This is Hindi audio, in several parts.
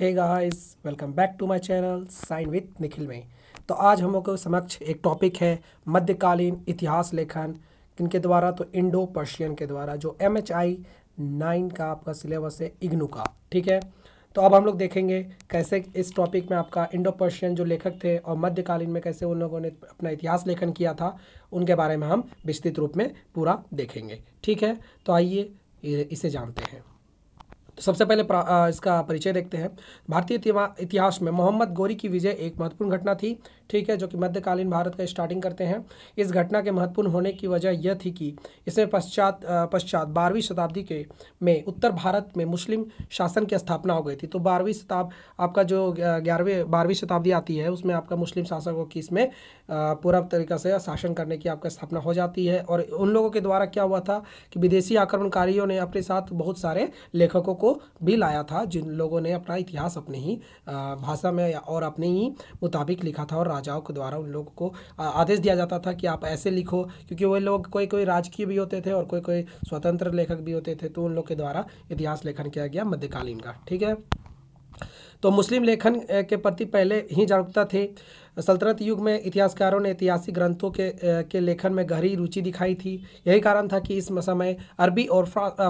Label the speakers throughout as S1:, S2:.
S1: hey guys welcome back to my channel sign with Nikhil में तो आज हम लोग के समक्ष एक टॉपिक है मध्यकालीन इतिहास लेखन किनके द्वारा तो इंडो पर्शियन के द्वारा जो एम एच आई नाइन का आपका सिलेबस है इग्नू का ठीक है तो अब हम लोग देखेंगे कैसे इस टॉपिक में आपका इंडो पर्शियन जो लेखक थे और मध्यकालीन में कैसे उन लोगों ने अपना इतिहास लेखन किया था उनके बारे में हम विस्तृत रूप में पूरा देखेंगे ठीक है तो आइए इसे जानते हैं तो सबसे पहले इसका परिचय देखते हैं भारतीय इतिहास में मोहम्मद गोरी की विजय एक महत्वपूर्ण घटना थी ठीक है जो कि मध्यकालीन भारत का स्टार्टिंग करते हैं इस घटना के महत्वपूर्ण होने की वजह यह थी कि इसमें पश्चात पश्चात बारहवीं शताब्दी के में उत्तर भारत में मुस्लिम शासन की स्थापना हो गई थी तो बारहवीं शताब आपका जो ग्यारहवीं बारहवीं शताब्दी आती है उसमें आपका मुस्लिम शासकों की इसमें पूरा तरीका से शासन करने की आपका स्थापना हो जाती है और उन लोगों के द्वारा क्या हुआ था कि विदेशी आक्रमणकारियों ने अपने साथ बहुत सारे लेखकों को को भी लाया था जिन लोगों ने अपना इतिहास अपने ही भाषा में और अपने ही मुताबिक लिखा था और राजाओं के द्वारा उन लोगों को आदेश दिया जाता था कि आप ऐसे लिखो क्योंकि वे लोग कोई कोई राजकीय भी होते थे और कोई कोई स्वतंत्र लेखक भी होते थे तो उन लोग के द्वारा इतिहास लेखन किया गया मध्यकालीन का ठीक है तो मुस्लिम लेखन के प्रति पहले ही जागरूकता थी सल्तनत युग में इतिहासकारों ने ऐतिहासिक ग्रंथों के के लेखन में गहरी रुचि दिखाई थी यही कारण था कि इस समय अरबी और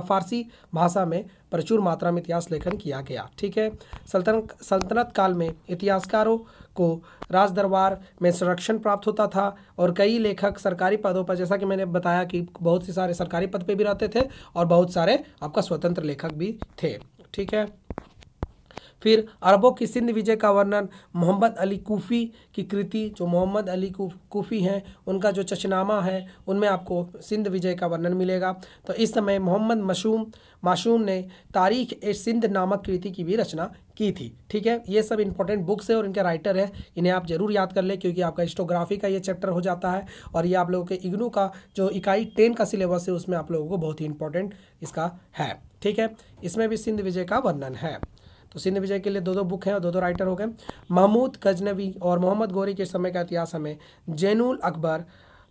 S1: फारसी भाषा में प्रचुर मात्रा में इतिहास लेखन किया गया ठीक है सल्तन सल्तनत काल में इतिहासकारों को राज दरबार में संरक्षण प्राप्त होता था और कई लेखक सरकारी पदों पर जैसा कि मैंने बताया कि बहुत से सारे सरकारी पद पर भी रहते थे और बहुत सारे आपका स्वतंत्र लेखक भी थे ठीक है फिर अरबों की सिंध विजय का वर्णन मोहम्मद अली कोफ़ी की कृति जो मोहम्मद अली कोफ़ी हैं उनका जो चशनामा है उनमें आपको सिंध विजय का वर्णन मिलेगा तो इस समय मोहम्मद मशूम माशूम ने तारीख ए सिंध नामक कृति की भी रचना की थी ठीक है ये सब इंपॉर्टेंट बुक्स है और इनके राइटर है इन्हें आप जरूर याद कर लें क्योंकि आपका हिस्टोग्राफी का ये चैप्टर हो जाता है और ये आप लोगों के इग्नू का जो इकाई टेन का सिलेबस है उसमें आप लोगों को बहुत ही इंपॉर्टेंट इसका है ठीक है इसमें भी सिंध विजय का वर्णन है तो सिंध विजय के लिए दो दो बुक हैं और दो दो राइटर हो गए महमूद गजनवी और मोहम्मद गौरी के समय का इतिहास हमें जैनुल अकबर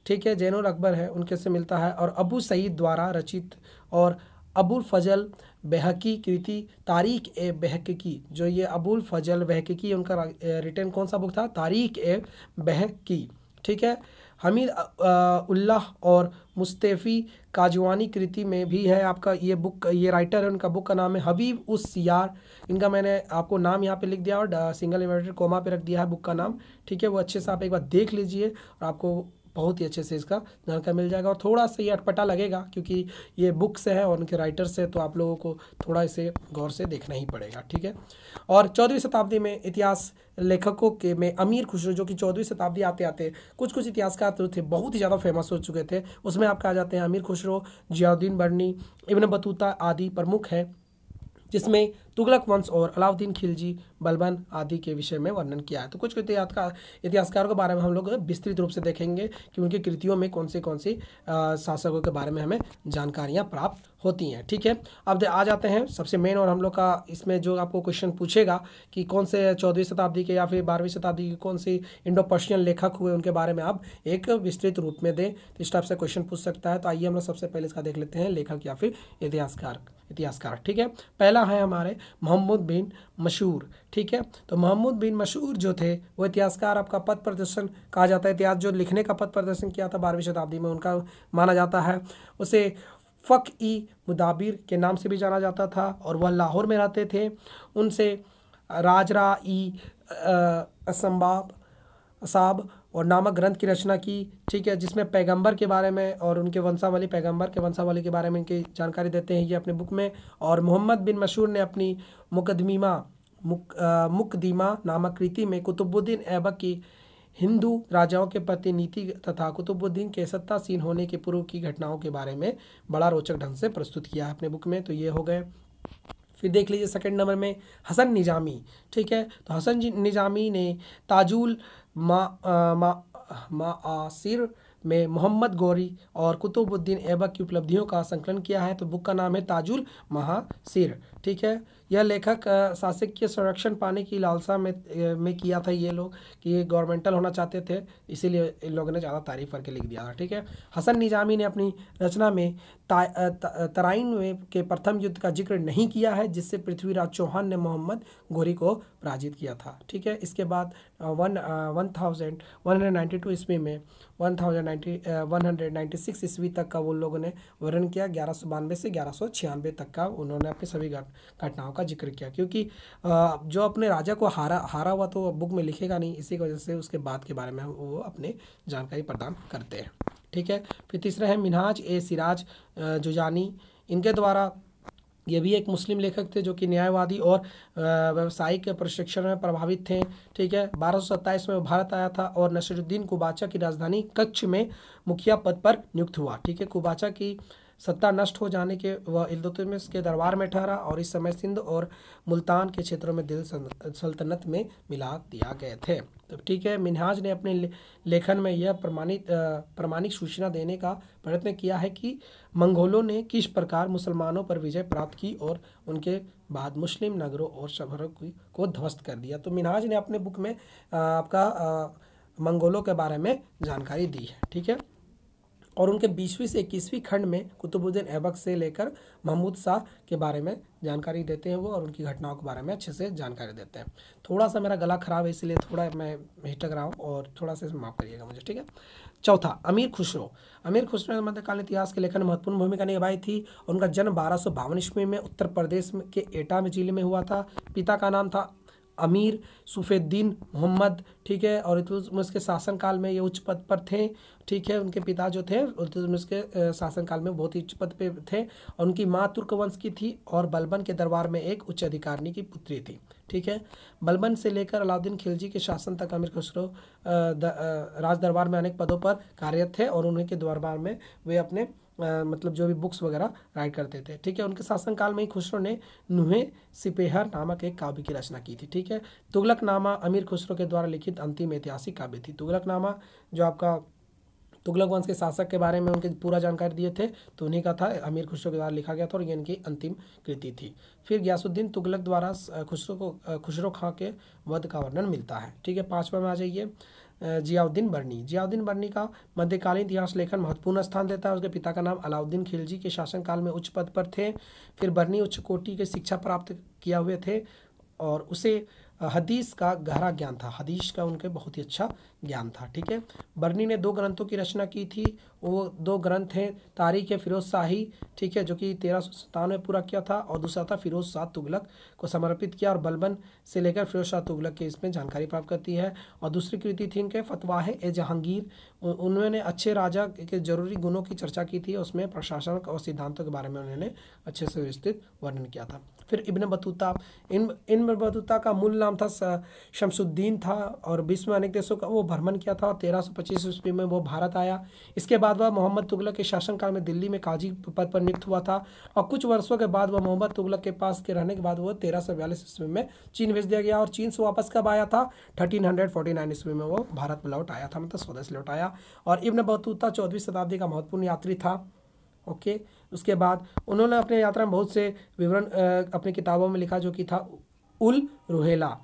S1: ठीक है जैनुल अकबर है उनके से मिलता है और अबू सईद द्वारा रचित और अबुल फजल बहकी कृति तारीख ए बहकी जो ये अबुल फजल बहकी उनका रिटर्न कौन सा बुक था तारीख ए बहकी ठीक है हमीद उल्लाह और मुस्तफ़ी काजवानी कृति में भी है आपका ये बुक ये राइटर है उनका बुक का नाम है हबीब उस सियार इनका मैंने आपको नाम यहाँ पे लिख दिया और सिंगल इन्वर्टेड कोमा पे रख दिया है बुक का नाम ठीक है वो अच्छे से आप एक बार देख लीजिए और आपको बहुत ही अच्छे से इसका जानकारी मिल जाएगा और थोड़ा सा ये अटपटा लगेगा क्योंकि ये बुक्स हैं और उनके राइटर्स हैं तो आप लोगों को थोड़ा इसे गौर से देखना ही पड़ेगा ठीक है और चौदहवीं शताब्दी में इतिहास लेखकों के में अमीर खुसरो जो कि चौदहवीं शताब्दी आते आते कुछ कुछ इतिहासकार तो थे बहुत ही ज़्यादा फेमस हो चुके थे उसमें आपका आ जाते हैं अमीर खुसरो जियाउद्दीन बर्नी इबन बतूता आदि प्रमुख हैं जिसमें तुगलक वंश और अलाउद्दीन खिलजी बलबन आदि के विषय में वर्णन किया है तो कुछ कुछ इतिहासकारों के बारे में हम लोग विस्तृत रूप से देखेंगे कि उनकी कृतियों में कौन से कौन सी शासकों के बारे में हमें जानकारियाँ प्राप्त होती हैं ठीक है अब आ जाते हैं सबसे मेन और हम लोग का इसमें जो आपको क्वेश्चन पूछेगा कि कौन से चौदहवीं शताब्दी के या फिर बारहवीं शताब्दी के कौन से इंडो पर्शियन लेखक हुए उनके बारे में आप एक विस्तृत रूप में दें तो इस टाइप से क्वेश्चन पूछ सकता है तो आइए हम लोग सबसे पहले इसका देख लेते हैं लेखक या फिर इतिहासकार इतिहासकार ठीक है पहला है हमारे मोहम्मद बिन मशहूर ठीक है तो मोहम्मद बिन मशहूर जो थे वो इतिहासकार आपका पथ प्रदर्शन कहा जाता है इतिहास जो लिखने का पथ प्रदर्शन किया था बारहवीं शताब्दी में उनका माना जाता है उसे फ़क ई मुदाबिर के नाम से भी जाना जाता था और वह लाहौर में रहते थे उनसे राजरा ई असम्बाब साहब और नामक ग्रंथ की रचना की ठीक है जिसमें पैगंबर के बारे में और उनके वंशावली पैगंबर के वंशावली के बारे में इनकी जानकारी देते हैं ये अपने बुक में और मोहम्मद बिन मशहूर ने अपनी मुकदमीमा मुक मुकदीमा नामक कृति में कुतुबुद्दीन ऐबक की हिंदू राजाओं के प्रति नीति तथा कुतुबुद्दीन के सत्तासीन होने के पूर्व की घटनाओं के बारे में बड़ा रोचक ढंग से प्रस्तुत किया है अपने बुक में तो ये हो गए फिर देख लीजिए सेकंड नंबर में हसन निजामी ठीक है तो हसन निजामी ने ताजुल मासिर में मोहम्मद गौरी और कुतुबुद्दीन ऐबक की उपलब्धियों का संकलन किया है तो बुक का नाम है ताजुल महासिर ठीक है यह लेखक शासक के संरक्षण पाने की लालसा में में किया था ये लोग कि ये गवर्नमेंटल होना चाहते थे इसीलिए इन लोगों ने ज़्यादा तारीफ करके लिख दिया था ठीक है हसन निजामी ने अपनी रचना में तराइन में के प्रथम युद्ध का जिक्र नहीं किया है जिससे पृथ्वीराज चौहान ने मोहम्मद गोरी को पराजित किया था ठीक है इसके बाद one one thousand one hundred ninety two ईस्वी में one thousand ninety one hundred ninety six ईस्वी तक का वो लोगों ने वर्णन किया ग्यारह सौ बानवे से ग्यारह सौ छियानवे तक का उन्होंने अपनी सभी घटनाओं का जिक्र किया क्योंकि uh, जो अपने राजा को हारा हारा हुआ तो बुक में लिखेगा नहीं इसी की वजह से उसके बाद के बारे में वो अपने जानकारी प्रदान करते हैं ठीक है फिर तीसरा है मिनाज ए सिराज uh, जुजानी इनके द्वारा ये भी एक मुस्लिम लेखक थे जो कि न्यायवादी और व्यवसायिक प्रशिक्षण में प्रभावित थे ठीक है बारह में भारत आया था और नसरुद्दीन कुबाचा की राजधानी कच्छ में मुखिया पद पर नियुक्त हुआ ठीक है कुबाचा की सत्ता नष्ट हो जाने के वह इल्तुतमिश के दरबार में ठहरा और इस समय सिंध और मुल्तान के क्षेत्रों में दिल सल्तनत में मिला दिया गए थे तो ठीक है मिनहाज ने अपने लेखन में यह प्रमाणित प्रमाणिक सूचना देने का प्रयत्न किया है कि मंगोलों ने किस प्रकार मुसलमानों पर विजय प्राप्त की और उनके बाद मुस्लिम नगरों और शहरों को ध्वस्त कर दिया तो मिनहाज ने अपने बुक में आपका मंगोलों के बारे में जानकारी दी है ठीक है और उनके बीसवीं से इक्कीसवीं खंड में कुतुबुद्दीन ऐबक से लेकर महमूद शाह के बारे में जानकारी देते हैं वो और उनकी घटनाओं के बारे में अच्छे से जानकारी देते हैं थोड़ा सा मेरा गला खराब है इसलिए थोड़ा मैं हिटक रहा हूँ और थोड़ा सा माफ़ करिएगा मुझे ठीक है चौथा अमीर खुसरो अमीर खुसरो ने मध्यकालीन इतिहास के लेखन में महत्वपूर्ण भूमिका निभाई थी उनका जन्म बारह सौ ईस्वी में उत्तर प्रदेश के एटा में जिले में हुआ था पिता का नाम था अमीर सुफेद्दीन मोहम्मद ठीक है और इल्तुतमिश के शासनकाल में ये उच्च पद पर थे ठीक है उनके पिता जो थे इल्तुतमिश के शासनकाल में बहुत ही उच्च पद पे थे और उनकी माँ तुर्क वंश की थी और बलबन के दरबार में एक उच्च अधिकारी की पुत्री थी ठीक है बलबन से लेकर अलाउद्दीन खिलजी के शासन तक अमीर खुसरो राज दरबार में अनेक पदों पर कार्यरत थे और उन्हीं के दरबार में वे अपने आ, मतलब जो भी बुक्स वगैरह राइट करते थे ठीक है उनके शासनकाल में ही खुसरो ने नुहे सिपेहर नामक एक काव्य की रचना की थी ठीक है तुगलकनामा अमीर खुसरो के द्वारा लिखित अंतिम ऐतिहासिक काव्य थी तुगलकनामा जो आपका तुगलक वंश के शासक के बारे में उनके पूरा जानकारी दिए थे तो उन्हीं का था अमीर खुसरो के द्वारा लिखा गया था और ये इनकी अंतिम कृति थी फिर गयासुद्दीन तुगलक द्वारा खुसरो को खुसरो खां के वध का वर्णन मिलता है ठीक है पाँचवा में आ जाइए जियाउद्दीन बर्नी जियाउद्दीन बर्नी का मध्यकालीन इतिहास लेखन महत्वपूर्ण स्थान देता है उसके पिता का नाम अलाउद्दीन खिलजी के शासनकाल में उच्च पद पर थे फिर बर्नी उच्च कोटि के शिक्षा प्राप्त किया हुए थे और उसे हदीस का गहरा ज्ञान था हदीस का उनके बहुत ही अच्छा ज्ञान था ठीक है बर्नी ने दो ग्रंथों की रचना की थी वो दो ग्रंथ हैं तारीख फिरोज शाही ठीक है जो कि तेरह सौ सत्तानवे पूरा किया था और दूसरा था फिरोज शाह तुगलक को समर्पित किया और बलबन से लेकर फिरोज शाह तुगलक के इसमें जानकारी प्राप्त करती है और दूसरी कृति थी इनके फतवाह ए जहांगीर उन्होंने अच्छे राजा के जरूरी गुणों की चर्चा की थी उसमें प्रशासन और सिद्धांतों के बारे में उन्होंने अच्छे से विस्तृत वर्णन किया था फिर इब्न बतूता इन इब्न बतूता का मूल नाम था शमसुद्दीन था और बीस में अनेक देशों का वो भ्रमण किया था और तेरह सौ पच्चीस ईस्वी में वो भारत आया इसके बाद वह मोहम्मद तुगलक के शासनकाल में दिल्ली में काजी पद पर नियुक्त हुआ था और कुछ वर्षों के बाद वह मोहम्मद तुगलक के पास के रहने के बाद वो तेरह सौ बयालीस ईस्वी में चीन भेज दिया गया और चीन से वापस कब आया था थर्टीन हंड्रेड फोर्टी नाइन ईस्वी में वो भारत में लौट आया था मतलब स्वदेश लौट आया और इब्न बतूता चौदहवीं शताब्दी का महत्वपूर्ण यात्री था ओके उसके बाद उन्होंने अपने यात्रा में बहुत से विवरण अपनी किताबों में लिखा जो कि था उल रुहेला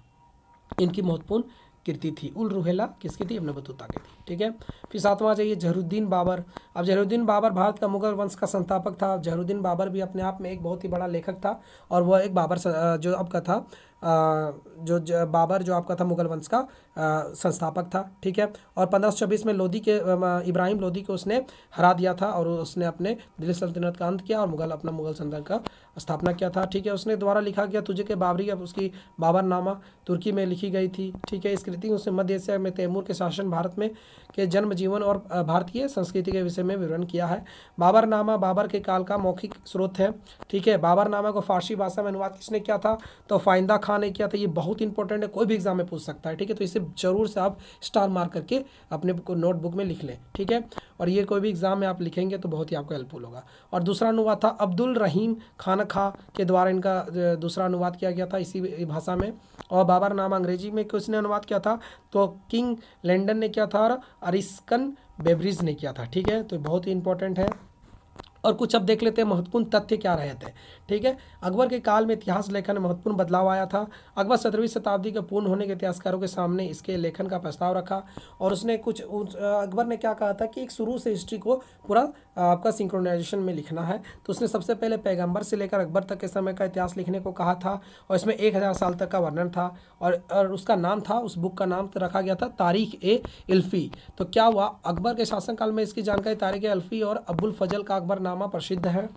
S1: इनकी महत्वपूर्ण कृति थी उल रुहेला किसकी थी हमने बतूता की थी ठीक है फिर सातवां चाहिए जहरुद्दीन बाबर अब जहरुद्दीन बाबर भारत का मुगल वंश का संस्थापक था जहरुद्दीन बाबर भी अपने आप में एक बहुत ही बड़ा लेखक था और वह एक बाबर जो आपका था जो, बाबर जो आपका था मुगल वंश का संस्थापक था ठीक है और छब्बीस में लोधी के इब्राहिम लोधी को उसने हरा दिया था और उसने अपने दिल्ली सल्तनत का अंत किया और मुगल अपना मुगल सल्तनत का स्थापना किया था ठीक है उसने द्वारा लिखा गया तुझे के बाबरी अब उसकी बाबरनामा तुर्की में लिखी गई थी ठीक है इस कृति उसने मध्य एशिया में तैमूर के शासन भारत में के जन्म जीवन और भारतीय संस्कृति के विषय विषय में विवरण किया है बाबरनामा बाबर के काल का मौखिक स्रोत है ठीक है बाबरनामा को फारसी भाषा में अनुवाद किसने किया था तो फाइंदा खान ने किया था ये बहुत इंपॉर्टेंट है कोई भी एग्जाम में पूछ सकता है ठीक है तो इसे जरूर से आप स्टार मार्क करके अपने नोटबुक में लिख लें ठीक है और ये कोई भी एग्जाम में आप लिखेंगे तो बहुत ही आपको हेल्पफुल होगा और दूसरा अनुवाद था अब्दुल रहीम खान खा के द्वारा इनका दूसरा अनुवाद किया गया था इसी भाषा में और बाबर नामा अंग्रेजी में किसने अनुवाद किया था तो किंग लंडन ने किया था और अरिस्कन बेबरीज ने किया था ठीक है तो बहुत ही इंपॉर्टेंट है और कुछ अब देख लेते हैं महत्वपूर्ण तथ्य क्या रहे थे ठीक है अकबर के काल में इतिहास लेखन में महत्वपूर्ण बदलाव आया था अकबर सत्रहवीं शताब्दी के पूर्ण होने के इतिहासकारों के सामने इसके लेखन का प्रस्ताव रखा और उसने कुछ अकबर ने क्या कहा था कि एक शुरू से हिस्ट्री को पूरा आपका सिंक्रोनाइजेशन में लिखना है तो उसने सबसे पहले पैगंबर से लेकर अकबर तक के समय का इतिहास लिखने को कहा था और इसमें एक हज़ार साल तक का वर्णन था और, और उसका नाम था उस बुक का नाम रखा गया था तारीख ए इल्फ़ी तो क्या हुआ अकबर के शासनकाल में इसकी जानकारी तारीख ए अल्फ़ी और अबुल फजल का अकबर प्रसिद्ध है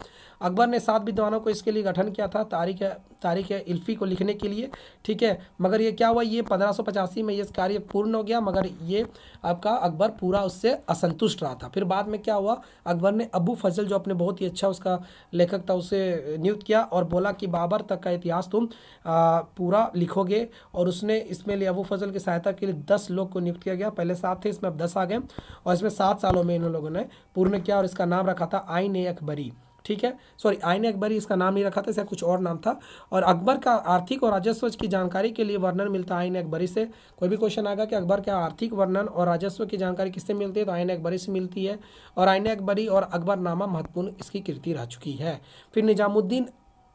S1: अकबर ने सात विद्वानों को इस किसके लिए गठन किया था तारीख तारीख इल्फी को लिखने के लिए ठीक है मगर ये क्या हुआ ये पंद्रह में ये कार्य पूर्ण हो गया मगर ये आपका अकबर पूरा उससे असंतुष्ट रहा था फिर बाद में क्या हुआ अकबर ने अबू फजल जो अपने बहुत ही अच्छा उसका लेखक था उसे नियुक्त किया और बोला कि बाबर तक का इतिहास तुम पूरा लिखोगे और उसने इसमें लिए अबू फजल की सहायता के लिए दस लोग को नियुक्त किया गया पहले सात थे इसमें अब दस आ गए और इसमें सात सालों में इन लोगों ने पूर्ण किया और इसका नाम रखा था आईन ए अकबरी ठीक है सॉरी आयन अकबरी इसका नाम नहीं रखा था इसका कुछ और नाम था और अकबर का आर्थिक और राजस्व की जानकारी के लिए वर्णन मिलता है आइन अकबरी से कोई भी क्वेश्चन आएगा कि अकबर का आर्थिक वर्णन और राजस्व की जानकारी किससे मिलती है तो आयन अकबरी से मिलती है और आयन अकबरी और अकबरनामा महत्वपूर्ण इसकी कृति रह चुकी है फिर निजामुद्दीन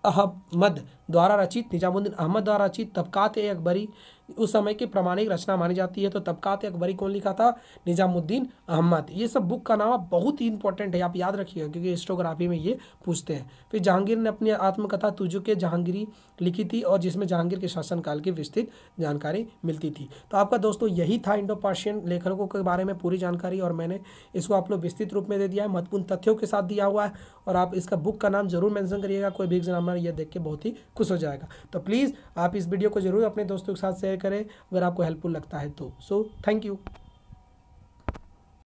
S1: अहमद द्वारा रचित निजामुद्दीन अहमद द्वारा रचित तबकात ए अकबरी उस समय की प्रमाणिक रचना मानी जाती है तो तबकात अकबरी कौन लिखा था निजामुद्दीन अहमद ये सब बुक का नाम बहुत ही इंपॉर्टेंट है आप याद रखिएगा क्योंकि हिस्टोग्राफी में ये पूछते हैं फिर जहांगीर ने अपनी आत्मकथा तुजु के जहांगीरी लिखी थी और जिसमें जहांगीर के शासनकाल की विस्तृत जानकारी मिलती थी तो आपका दोस्तों यही था इंडो पर्शियन लेखकों के बारे में पूरी जानकारी और मैंने इसको आप लोग विस्तृत रूप में दे दिया है महत्वपूर्ण तथ्यों के साथ दिया हुआ है और आप इसका बुक का नाम जरूर मैंसन करिएगा कोई भी एग्जाम यह देख के बहुत ही खुश हो जाएगा तो प्लीज़ आप इस वीडियो को ज़रूर अपने दोस्तों के साथ शेयर करें अगर आपको हेल्पफुल लगता है तो सो थैंक यू